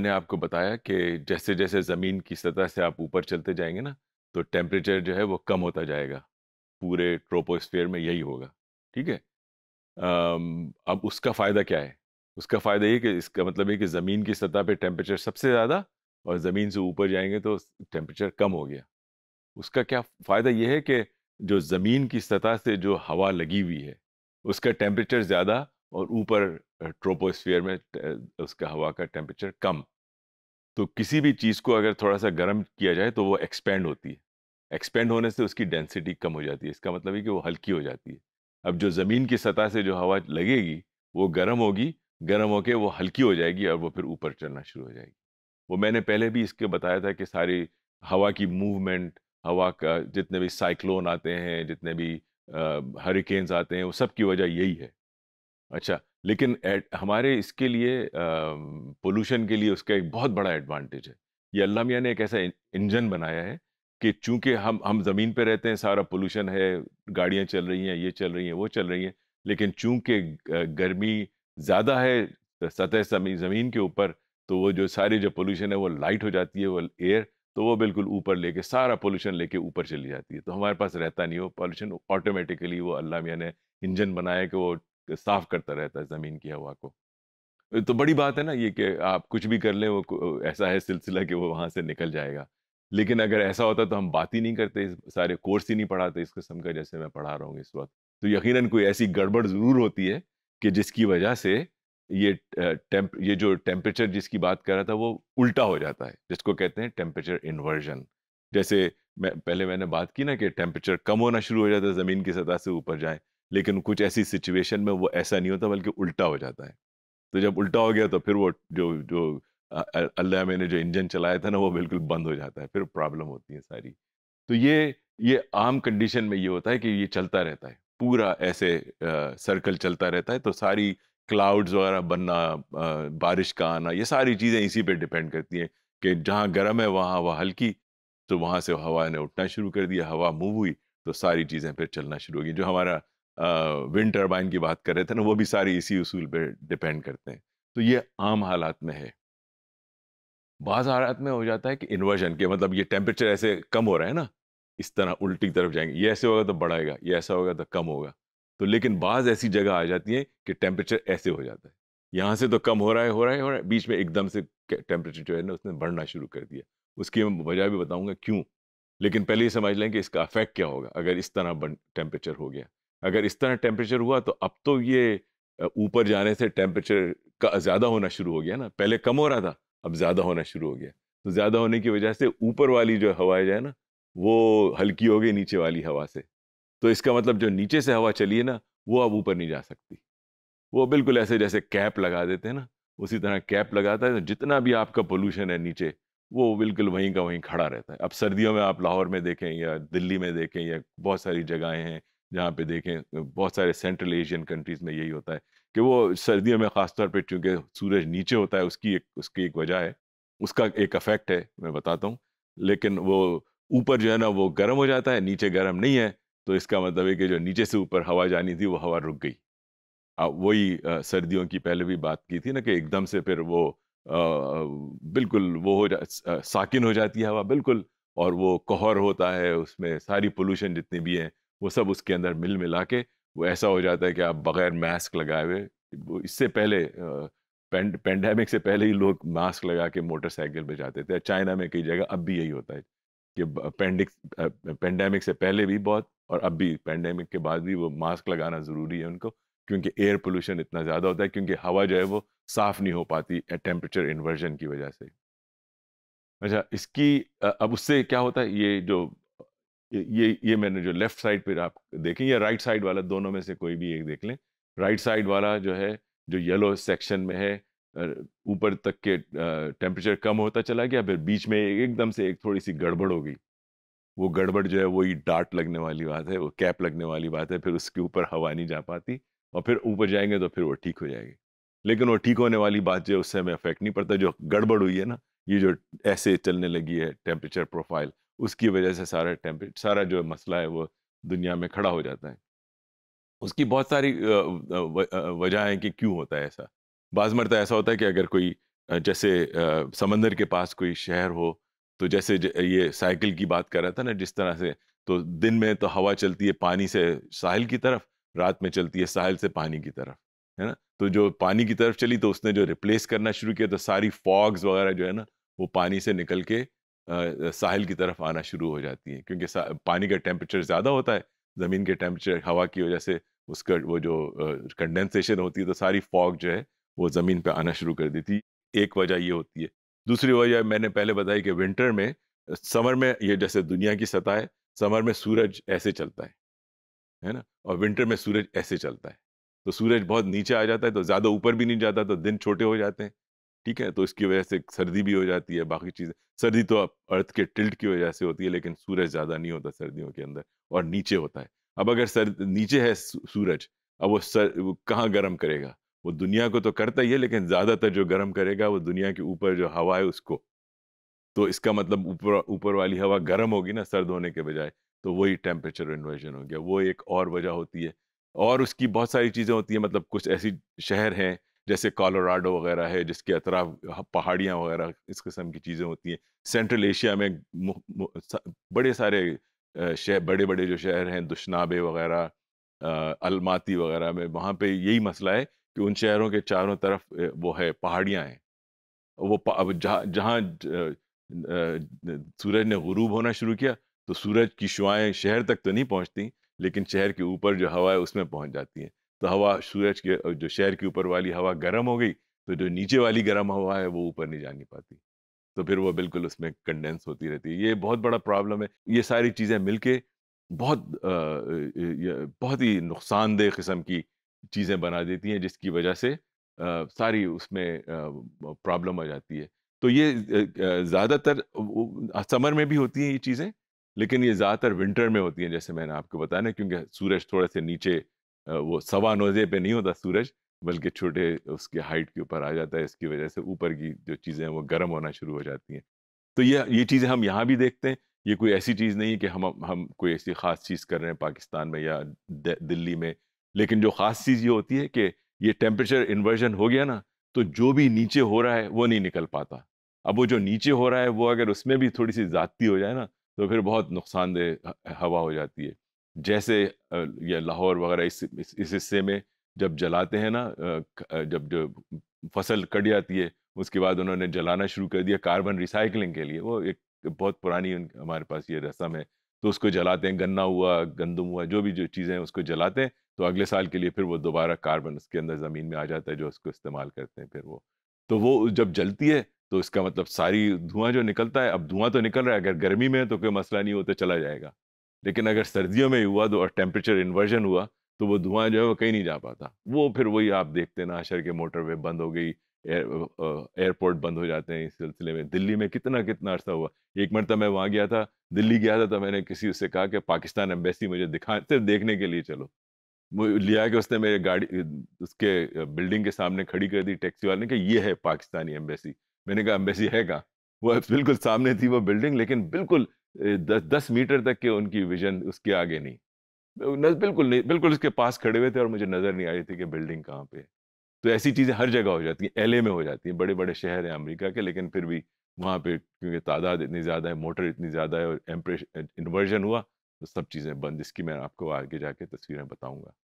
मैंने आपको बताया कि जैसे जैसे ज़मीन की सतह से आप ऊपर चलते जाएंगे ना तो टेम्परेचर जो है वो कम होता जाएगा पूरे ट्रोपोस्फेयर में यही होगा ठीक है अब उसका फ़ायदा क्या है उसका फ़ायदा ये कि इसका मतलब ये कि ज़मीन की सतह पे टेम्परेचर सबसे ज़्यादा और ज़मीन से ऊपर जाएंगे तो टेम्परेचर कम हो गया उसका क्या फ़ायदा ये है कि जो ज़मीन की सतह से जो हवा लगी हुई है उसका टेम्परेचर ज़्यादा और ऊपर ट्रोपोस्फियर में उसका हवा का टेम्परेचर कम तो किसी भी चीज़ को अगर थोड़ा सा गर्म किया जाए तो वो एक्सपेंड होती है एक्सपेंड होने से उसकी डेंसिटी कम हो जाती है इसका मतलब है कि वो हल्की हो जाती है अब जो ज़मीन की सतह से जो हवा लगेगी वो गर्म होगी गर्म होकर वो हल्की हो जाएगी और वो फिर ऊपर चलना शुरू हो जाएगी वो मैंने पहले भी इसके बताया था कि सारी हवा की मूवमेंट हवा का जितने भी साइक्लोन आते हैं जितने भी हरिकेन्स आते हैं वो सब की वजह यही है अच्छा लेकिन एड, हमारे इसके लिए पोल्यूशन के लिए उसका एक बहुत बड़ा एडवांटेज है ये अल्लाह मियाँ ने एक ऐसा इंजन बनाया है कि चूंकि हम हम ज़मीन पे रहते हैं सारा पोल्यूशन है गाड़ियाँ चल रही हैं ये चल रही हैं वो चल रही हैं लेकिन चूंकि गर्मी ज़्यादा है सतह ज़मीन के ऊपर तो वो जो सारी जो पोल्यूशन है वो लाइट हो जाती है वो एयर तो वो बिल्कुल ऊपर लेके सारा पोल्यूशन लेके ऊपर चली जाती है तो हमारे पास रहता नहीं हो पोल्यूशन ऑटोमेटिकली वो अल्लाह मियाँ ने इंजन बनाया कि वो साफ करता रहता है ज़मीन की हवा को तो बड़ी बात है ना ये कि आप कुछ भी कर लें वो ऐसा है सिलसिला कि वो वहाँ से निकल जाएगा लेकिन अगर ऐसा होता तो हम बात ही नहीं करते सारे कोर्स ही नहीं पढ़ाते इस किस्म का जैसे मैं पढ़ा रहा हूँ इस वक्त तो यकीनन कोई ऐसी गड़बड़ ज़रूर होती है कि जिसकी वजह से ये टेम्प ये जो टेम्परेचर जिसकी बात कर रहा था वो उल्टा हो जाता है जिसको कहते हैं टेम्परेचर इन्वर्जन जैसे मैं पहले मैंने बात की ना कि टेम्परेचर कम होना शुरू हो जाता है ज़मीन की सतह से ऊपर जाए लेकिन कुछ ऐसी सिचुएशन में वो ऐसा नहीं होता बल्कि उल्टा हो जाता है तो जब उल्टा हो गया तो फिर वो जो जो अल्लाह मैंने जो इंजन चलाया था ना वो बिल्कुल बंद हो जाता है फिर प्रॉब्लम होती है सारी तो ये ये आम कंडीशन में ये होता है कि ये चलता रहता है पूरा ऐसे आ, सर्कल चलता रहता है तो सारी क्लाउड्स वगैरह बनना आ, बारिश का आना ये सारी चीज़ें इसी पे डिपेंड करती हैं कि जहाँ गर्म है वहाँ हवा हल्की तो वहाँ से हवा ने उठना शुरू कर दिया हवा मूव हुई तो सारी चीज़ें फिर चलना शुरू हो गई जो हमारा विंड टर्बाइन की बात कर रहे थे ना वो भी सारी इसी उसूल पे डिपेंड करते हैं तो ये आम हालात में है बाज हालात में हो जाता है कि इन्वर्जन के मतलब ये टेम्परेचर ऐसे कम हो रहा है ना इस तरह उल्टी तरफ जाएंगे ये ऐसे होगा तो बढ़ाएगा ये ऐसा होगा तो कम होगा तो लेकिन बाज ऐसी जगह आ जाती है कि टेम्परेचर ऐसे हो जाता है यहाँ से तो कम हो रहा है हो रहा है हो रहा है बीच में एकदम से टेम्परेचर जो है ना उसने बढ़ना शुरू कर दिया उसकी मैं वजह भी बताऊँगा क्यों लेकिन पहले ये समझ लें कि इसका अफेक्ट क्या होगा अगर इस तरह टेम्परेचर हो गया अगर इस तरह टेम्परेचर हुआ तो अब तो ये ऊपर जाने से टेम्परेचर का ज़्यादा होना शुरू हो गया ना पहले कम हो रहा था अब ज़्यादा होना शुरू हो गया तो ज़्यादा होने की वजह से ऊपर वाली जो हवाएं जो है ना वो हल्की हो गई नीचे वाली हवा से तो इसका मतलब जो नीचे से हवा चली है ना वो अब ऊपर नहीं जा सकती वो बिल्कुल ऐसे जैसे कैप लगा देते हैं ना उसी तरह कैप लगाता है तो जितना भी आपका पोल्यूशन है नीचे वो बिल्कुल वहीं का वहीं खड़ा रहता है अब सर्दियों में आप लाहौर में देखें या दिल्ली में देखें या बहुत सारी जगहें हैं जहाँ पे देखें बहुत सारे सेंट्रल एशियन कंट्रीज़ में यही होता है कि वो सर्दियों में ख़ासतौर पर चूँकि सूरज नीचे होता है उसकी एक उसकी एक वजह है उसका एक अफेक्ट है मैं बताता हूँ लेकिन वो ऊपर जो है ना वो गर्म हो जाता है नीचे गर्म नहीं है तो इसका मतलब है कि जो नीचे से ऊपर हवा जानी थी वो हवा रुक गई वही सर्दियों की पहले भी बात की थी ना कि एकदम से फिर वो आ, बिल्कुल वो हो जा आ, साकिन हो जाती है हवा बिल्कुल और वो कोहर होता है उसमें सारी पोल्यूशन जितनी भी हैं वो सब उसके अंदर मिल मिला के वो ऐसा हो जाता है कि आप बगैर मास्क लगाए हुए इससे पहले पेंडेमिक से पहले ही लोग मास्क लगा के मोटरसाइकिल पर जाते थे चाइना में कई जगह अब भी यही होता है कि पेंडिक पेंडेमिक से पहले भी बहुत और अब भी पेंडेमिक के बाद भी वो मास्क लगाना ज़रूरी है उनको क्योंकि एयर पोल्यूशन इतना ज़्यादा होता है क्योंकि हवा जो है वो साफ़ नहीं हो पाती टेम्परेचर इन्वर्जन की वजह से अच्छा इसकी अब उससे क्या होता है ये जो ये ये मैंने जो लेफ्ट साइड पर आप देखें या राइट साइड वाला दोनों में से कोई भी एक देख लें राइट साइड वाला जो है जो येलो सेक्शन में है ऊपर तक के टेम्परेचर कम होता चला गया फिर बीच में एकदम से एक थोड़ी सी गड़बड़ हो गई वो गड़बड़ जो है वही डार्ट लगने वाली बात है वो कैप लगने वाली बात है फिर उसके ऊपर हवा नहीं जा पाती और फिर ऊपर जाएंगे तो फिर वो ठीक हो जाएगी लेकिन वो ठीक होने वाली बात जो है उससे हमें अफेक्ट नहीं पड़ता जो गड़बड़ हुई है ना ये जो ऐसे चलने लगी है टेम्परेचर प्रोफाइल उसकी वजह से सारा टेम्परेचर सारा जो मसला है वो दुनिया में खड़ा हो जाता है उसकी बहुत सारी वजह हैं कि क्यों होता है ऐसा बाज़ मरता ऐसा होता है कि अगर कोई जैसे समंदर के पास कोई शहर हो तो जैसे ये साइकिल की बात कर रहा था ना जिस तरह से तो दिन में तो हवा चलती है पानी से साहिल की तरफ रात में चलती है साहिल से पानी की तरफ है ना तो जो पानी की तरफ चली तो उसने जो रिप्लेस करना शुरू किया तो सारी फॉग्स वगैरह जो है ना वो पानी से निकल के साहिल की तरफ आना शुरू हो जाती हैं क्योंकि पानी का टेम्परेचर ज़्यादा होता है ज़मीन के टेम्परेचर हवा की वजह से उसका वो जो कंडेंसेशन होती है तो सारी फॉग जो है वो ज़मीन पर आना शुरू कर देती एक वजह ये होती है दूसरी वजह मैंने पहले बताई कि विंटर में समर में ये जैसे दुनिया की सतह है समर में सूरज ऐसे चलता है है ना और विंटर में सूरज ऐसे चलता है तो सूरज बहुत नीचे आ जाता है तो ज़्यादा ऊपर भी नहीं जाता तो दिन छोटे हो जाते हैं ठीक है तो इसकी वजह से सर्दी भी हो जाती है बाकी चीज़ें सर्दी तो अब अर्थ के टिल्ट की वजह से होती है लेकिन सूरज ज़्यादा नहीं होता सर्दियों के अंदर और नीचे होता है अब अगर सर नीचे है सूरज अब वो सर वो कहाँ गर्म करेगा वो दुनिया को तो करता ही है लेकिन ज़्यादातर जो गर्म करेगा वो दुनिया के ऊपर जो हवा है उसको तो इसका मतलब ऊपर ऊपर वाली हवा गर्म होगी ना सर्द होने के बजाय तो वही टेम्परेचर इन्वर्जन हो गया वो एक और वजह होती है और उसकी बहुत सारी चीज़ें होती हैं मतलब कुछ ऐसी शहर हैं जैसे कॉलोराडो वगैरह है जिसके अतराफ पहाड़ियाँ वगैरह इस किस्म की चीज़ें होती हैं सेंट्रल एशिया में मु, मु, बड़े सारे शहर बड़े बड़े जो शहर हैं दुशनाबे वगैरह अलमाती वगैरह में वहाँ पे यही मसला है कि उन शहरों के चारों तरफ वो है पहाड़ियाँ हैं वो जहाँ जहाँ सूरज ने गुरूब होना शुरू किया तो सूरज की शुआएँ शहर तक तो नहीं पहुँचती लेकिन शहर के ऊपर जो हवा है उसमें पहुँच जाती हैं तो हवा सूरज के जो शहर के ऊपर वाली हवा गर्म हो गई तो जो नीचे वाली गर्म हवा है वो ऊपर नहीं जा नहीं पाती तो फिर वो बिल्कुल उसमें कंडेंस होती रहती है ये बहुत बड़ा प्रॉब्लम है ये सारी चीज़ें मिलके बहुत बहुत ही नुकसानदेह किस्म की चीज़ें बना देती हैं जिसकी वजह से सारी उसमें प्रॉब्लम आ जाती है तो ये ज़्यादातर समर में भी होती हैं ये चीज़ें लेकिन ये ज़्यादातर विंटर में होती हैं जैसे मैंने आपको बताया ना क्योंकि सूरज थोड़े से नीचे वो सवा नोजे पे नहीं होता सूरज बल्कि छोटे उसके हाइट के ऊपर आ जाता है इसकी वजह से ऊपर की जो चीज़ें हैं वो गर्म होना शुरू हो जाती हैं तो ये ये चीज़ें हम यहाँ भी देखते हैं ये कोई ऐसी चीज़ नहीं है कि हम हम कोई ऐसी ख़ास चीज़ कर रहे हैं पाकिस्तान में या दिल्ली में लेकिन जो ख़ास चीज़ ये होती है कि ये टेम्परेचर इन्वर्जन हो गया ना तो जो भी नीचे हो रहा है वो नहीं निकल पाता अब वो जो नीचे हो रहा है वो अगर उसमें भी थोड़ी सी ज़्यादती हो जाए ना तो फिर बहुत नुकसानदेह हवा हो जाती है जैसे ये लाहौर वगैरह इस इस हिस्से में जब जलाते हैं ना जब जो फसल कट जाती है उसके बाद उन्होंने जलाना शुरू कर दिया कार्बन रिसाइकलिंग के लिए वो एक बहुत पुरानी हमारे पास ये रस्म है तो उसको जलाते हैं गन्ना हुआ गंदम हुआ जो भी जो चीज़ें हैं उसको जलाते हैं तो अगले साल के लिए फिर वो दोबारा कार्बन उसके अंदर ज़मीन में आ जाता है जो उसको इस्तेमाल करते हैं फिर वो तो वो जब जलती है तो इसका मतलब सारी धुआं जो निकलता है अब धुआं तो निकल रहा है अगर गर्मी में है तो कोई मसला नहीं होता तो चला जाएगा लेकिन अगर सर्दियों में हुआ तो और टेम्परेचर इन्वर्जन हुआ तो वो धुआं जो है वो कहीं नहीं जा पाता वो फिर वही आप देखते ना अशर के मोटरवे बंद हो गई एयरपोर्ट बंद हो जाते हैं इस सिलसिले में दिल्ली में कितना कितना अर्सा हुआ एक मरतब मैं वहाँ गया था दिल्ली गया था तो मैंने किसी उससे कहा कि पाकिस्तान एम्बेसी मुझे दिखा सिर्फ देखने के लिए चलो लिया कि उसने मेरे गाड़ी उसके बिल्डिंग के सामने खड़ी कर दी टैक्सी वाले ने कि ये है पाकिस्तानी एम्बेसी मैंने कहा एम्बेसी है कहाँ वो बिल्कुल सामने थी वो बिल्डिंग लेकिन बिल्कुल दस दस मीटर तक के उनकी विजन उसके आगे नहीं बिल्कुल नहीं बिल्कुल उसके पास खड़े हुए थे और मुझे नज़र नहीं आ रही थी कि बिल्डिंग कहाँ पे तो ऐसी चीज़ें हर जगह हो जाती हैं एल में हो जाती हैं बड़े बड़े शहर हैं अमेरिका के लेकिन फिर भी वहाँ पे क्योंकि तादाद इतनी ज़्यादा है मोटर इतनी ज़्यादा है और एम्प्रेशन इन्वर्जन हुआ तो सब चीज़ें बंद इसकी मैं आपको आगे जाके तस्वीरें बताऊँगा